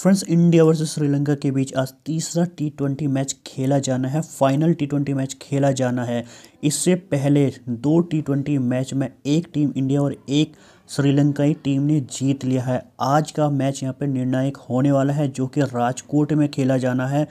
friends India versus Sri Lanka के बीच आज तीसरा टी ट्वेंटी मैच खेला जाना है फाइनल टी ट्वेंटी मैच खेला जाना है इससे पहले दो टी ट्वेंटी मैच में एक टीम इंडिया और एक श्रीलंकाई टीम ने जीत लिया है आज का मैच यहाँ पर निर्णायक होने वाला है जो कि राजकोट में खेला जाना है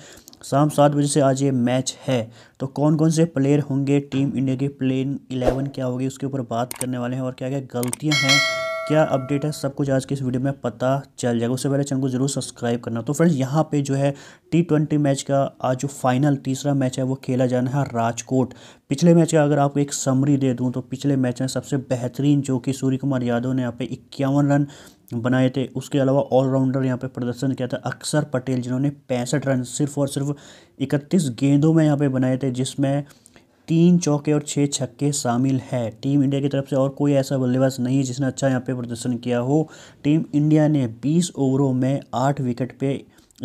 शाम सात बजे से आज ये मैच है तो कौन कौन से प्लेयर होंगे टीम इंडिया के प्लेइंग इलेवन क्या होगी उसके ऊपर बात करने वाले हैं और क्या क्या गलतियाँ हैं क्या अपडेट है सब कुछ आज के इस वीडियो में पता चल जाएगा उससे पहले चैनल को जरूर सब्सक्राइब करना तो फ्रेंड्स यहाँ पे जो है टी ट्वेंटी मैच का आज जो फाइनल तीसरा मैच है वो खेला जाना है राजकोट पिछले मैच का अगर आपको एक समरी दे दूँ तो पिछले मैच में सबसे बेहतरीन जो कि सूर्य कुमार यादव ने यहाँ पे इक्यावन रन बनाए थे उसके अलावा ऑलराउंडर यहाँ पे प्रदर्शन किया था अक्षर पटेल जिन्होंने पैंसठ रन सिर्फ और सिर्फ इकतीस गेंदों में यहाँ पे बनाए थे जिसमें तीन चौके और छः छक्के शामिल है टीम इंडिया की तरफ से और कोई ऐसा बल्लेबाज नहीं है जिसने अच्छा यहाँ पे प्रदर्शन किया हो टीम इंडिया ने 20 ओवरों में आठ विकेट पे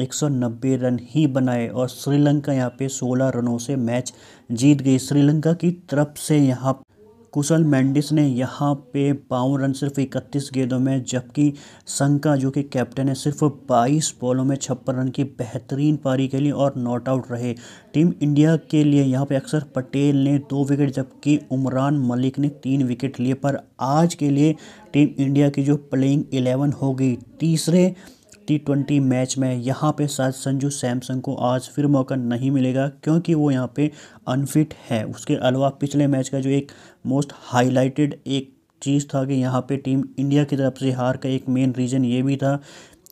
190 रन ही बनाए और श्रीलंका यहाँ पे 16 रनों से मैच जीत गई श्रीलंका की तरफ से यहाँ कुशल मैंडिस ने यहाँ पे बावन रन सिर्फ इकतीस गेंदों में जबकि संका जो कि कैप्टन है सिर्फ बाईस बॉलों में छप्पन रन की बेहतरीन पारी खेली और नॉट आउट रहे टीम इंडिया के लिए यहाँ पे अक्सर पटेल ने दो विकेट जबकि उमरान मलिक ने तीन विकेट लिए पर आज के लिए टीम इंडिया की जो प्लेइंग एलेवन हो गई तीसरे टी ट्वेंटी मैच में यहाँ पे शायद संजू सैमसन को आज फिर मौका नहीं मिलेगा क्योंकि वो यहाँ पे अनफिट है उसके अलावा पिछले मैच का जो एक मोस्ट हाईलाइटेड एक चीज़ था कि यहाँ पे टीम इंडिया की तरफ से हार का एक मेन रीज़न ये भी था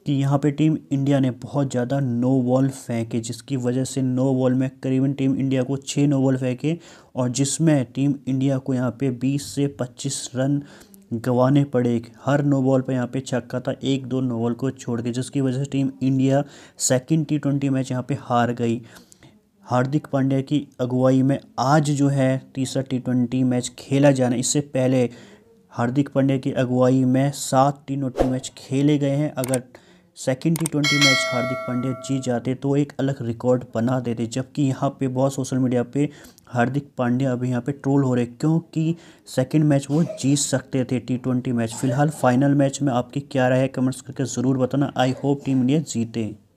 कि यहाँ पे टीम इंडिया ने बहुत ज़्यादा नो बॉल फेंके जिसकी वजह से नो बॉल में करीबन टीम इंडिया को छः नो बॉल फेंके और जिसमें टीम इंडिया को यहाँ पे 20 से 25 रन गंवाने पड़े हर नो बॉल पर यहाँ पे छक्का था एक दो नो बॉल को छोड़ के जिसकी वजह से team India second T twenty match यहाँ पे हार गई हार्दिक पांड्या की अगुवाई में आज जो है तीसरा टी ट्वेंटी मैच खेला जाना इससे पहले हार्दिक पांड्या की अगुवाई में सात टी ट्वेंटी मैच खेले गए हैं अगर second T twenty match Hardik Pandya जीत जाते तो एक अलग रिकॉर्ड बना देते जबकि यहाँ पे बहुत सोशल मीडिया पे हार्दिक पांड्या अभी यहाँ पे ट्रोल हो रहे क्योंकि सेकेंड मैच वो जीत सकते थे टी ट्वेंटी मैच फिलहाल फाइनल मैच में आपकी क्या राय है कमेंट्स करके ज़रूर बताना आई होप टीम इंडिया जीते